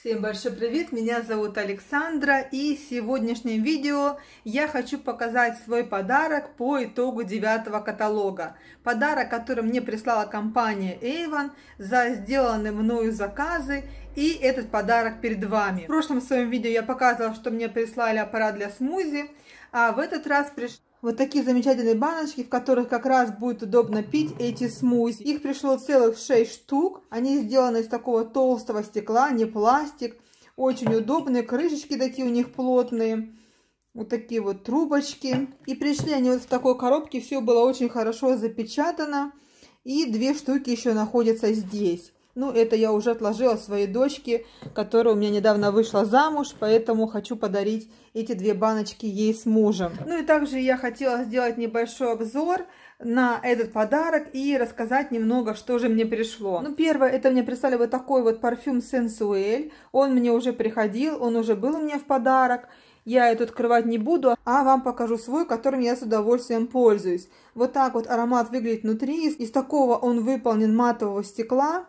Всем большой привет! Меня зовут Александра и в сегодняшнем видео я хочу показать свой подарок по итогу девятого каталога. Подарок, который мне прислала компания Avon за сделанные мною заказы и этот подарок перед вами. В прошлом своем видео я показывала, что мне прислали аппарат для смузи, а в этот раз пришли вот такие замечательные баночки, в которых как раз будет удобно пить эти смузи. Их пришло целых 6 штук. Они сделаны из такого толстого стекла, не пластик. Очень удобные. Крышечки такие у них плотные. Вот такие вот трубочки. И пришли они вот в такой коробке. Все было очень хорошо запечатано. И две штуки еще находятся здесь. Ну, это я уже отложила своей дочке, которая у меня недавно вышла замуж, поэтому хочу подарить эти две баночки ей с мужем. Ну и также я хотела сделать небольшой обзор на этот подарок и рассказать немного, что же мне пришло. Ну, первое, это мне прислали вот такой вот парфюм Sensuel. Он мне уже приходил, он уже был у меня в подарок. Я это открывать не буду, а вам покажу свой, которым я с удовольствием пользуюсь. Вот так вот аромат выглядит внутри. Из такого он выполнен матового стекла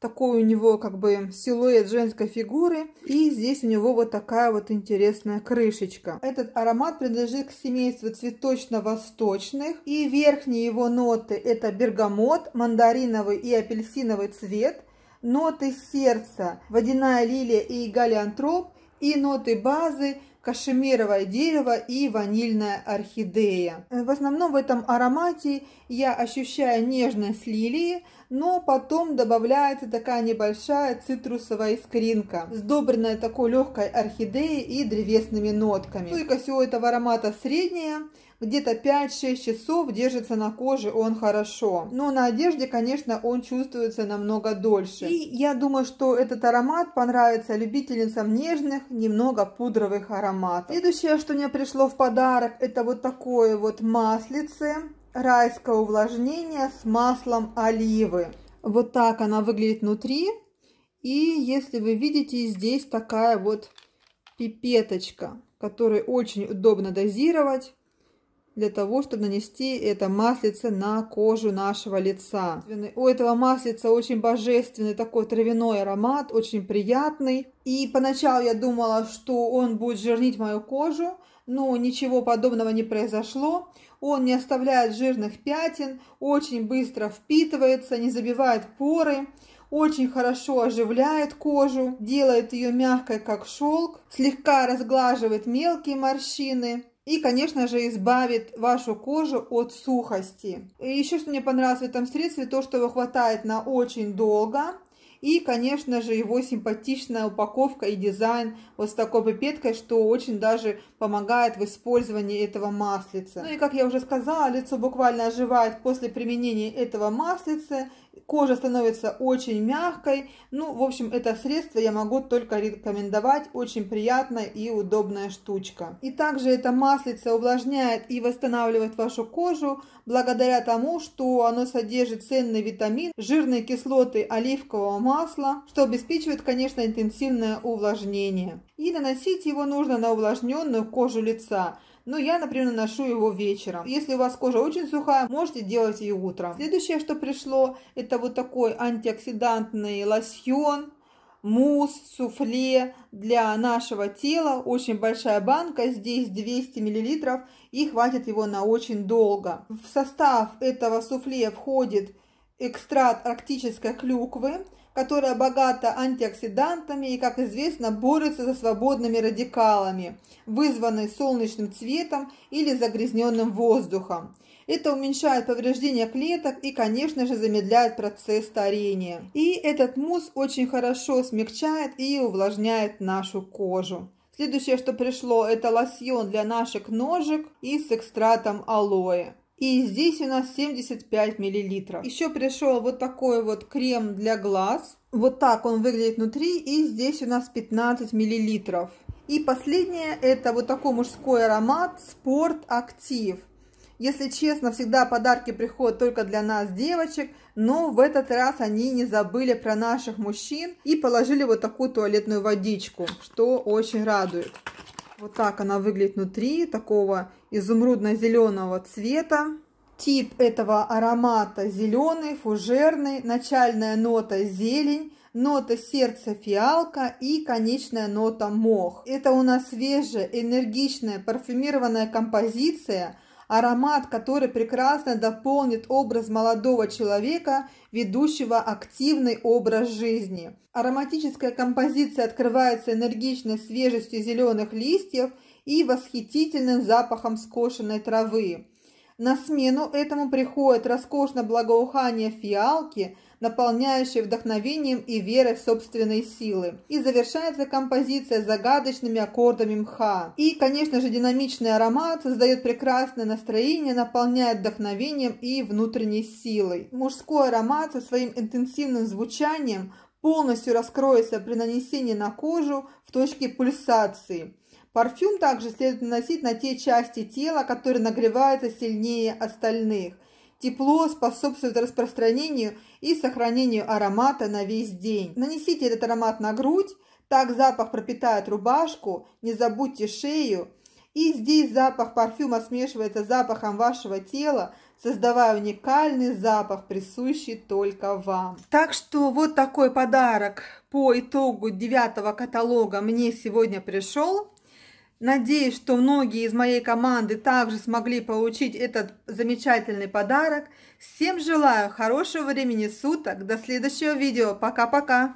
такой у него как бы силуэт женской фигуры. И здесь у него вот такая вот интересная крышечка. Этот аромат принадлежит к семейству цветочно-восточных. И верхние его ноты это бергамот, мандариновый и апельсиновый цвет. Ноты сердца, водяная лилия и галиантроп. И ноты базы кашемировое дерево и ванильная орхидея. В основном в этом аромате я ощущаю нежность лилии, но потом добавляется такая небольшая цитрусовая искринка, сдобренная такой легкой орхидеей и древесными нотками. Стойкость у этого аромата средняя, где-то 5-6 часов держится на коже он хорошо. Но на одежде, конечно, он чувствуется намного дольше. И я думаю, что этот аромат понравится любительницам нежных, немного пудровых ароматов. Следующее, что мне пришло в подарок, это вот такое вот маслице райское увлажнение с маслом оливы. Вот так она выглядит внутри. И если вы видите, здесь такая вот пипеточка, которую очень удобно дозировать для того, чтобы нанести это маслице на кожу нашего лица. У этого маслица очень божественный такой травяной аромат, очень приятный. И поначалу я думала, что он будет жирнить мою кожу, но ничего подобного не произошло. Он не оставляет жирных пятен, очень быстро впитывается, не забивает поры очень хорошо оживляет кожу, делает ее мягкой, как шелк, слегка разглаживает мелкие морщины. И, конечно же, избавит вашу кожу от сухости. И еще что мне понравилось в этом средстве, то, что его хватает на очень долго. И, конечно же, его симпатичная упаковка и дизайн вот с такой пипеткой, что очень даже помогает в использовании этого маслица. Ну и, как я уже сказала, лицо буквально оживает после применения этого маслица. Кожа становится очень мягкой. Ну, в общем, это средство я могу только рекомендовать. Очень приятная и удобная штучка. И также эта маслица увлажняет и восстанавливает вашу кожу благодаря тому, что оно содержит ценный витамин, жирные кислоты оливкового масла, что обеспечивает, конечно, интенсивное увлажнение. И наносить его нужно на увлажненную кожу лица. Но я, например, наношу его вечером. Если у вас кожа очень сухая, можете делать ее утром. Следующее, что пришло, это вот такой антиоксидантный лосьон мусс, суфле для нашего тела. Очень большая банка, здесь 200 мл и хватит его на очень долго. В состав этого суфле входит экстракт арктической клюквы, которая богата антиоксидантами и, как известно, борется со свободными радикалами, вызванными солнечным цветом или загрязненным воздухом. Это уменьшает повреждения клеток и, конечно же, замедляет процесс старения. И этот мусс очень хорошо смягчает и увлажняет нашу кожу. Следующее, что пришло, это лосьон для наших ножек и с экстратом алоэ. И здесь у нас 75 миллилитров. Еще пришел вот такой вот крем для глаз. Вот так он выглядит внутри. И здесь у нас 15 миллилитров. И последнее это вот такой мужской аромат Спорт Актив. Если честно, всегда подарки приходят только для нас, девочек, но в этот раз они не забыли про наших мужчин и положили вот такую туалетную водичку, что очень радует. Вот так она выглядит внутри, такого изумрудно-зеленого цвета. Тип этого аромата зеленый, фужерный, начальная нота зелень, нота сердца фиалка и конечная нота мох. Это у нас свежая, энергичная, парфюмированная композиция – аромат, который прекрасно дополнит образ молодого человека, ведущего активный образ жизни. Ароматическая композиция открывается энергичной свежестью зеленых листьев и восхитительным запахом скошенной травы. На смену этому приходит роскошно благоухание фиалки – наполняющий вдохновением и верой в собственные силы. И завершается композиция загадочными аккордами мха. И, конечно же, динамичный аромат создает прекрасное настроение, наполняет вдохновением и внутренней силой. Мужской аромат со своим интенсивным звучанием полностью раскроется при нанесении на кожу в точке пульсации. Парфюм также следует наносить на те части тела, которые нагреваются сильнее остальных – Тепло способствует распространению и сохранению аромата на весь день. Нанесите этот аромат на грудь, так запах пропитает рубашку, не забудьте шею. И здесь запах парфюма смешивается с запахом вашего тела, создавая уникальный запах, присущий только вам. Так что вот такой подарок по итогу девятого каталога мне сегодня пришел. Надеюсь, что многие из моей команды также смогли получить этот замечательный подарок. Всем желаю хорошего времени суток. До следующего видео. Пока-пока.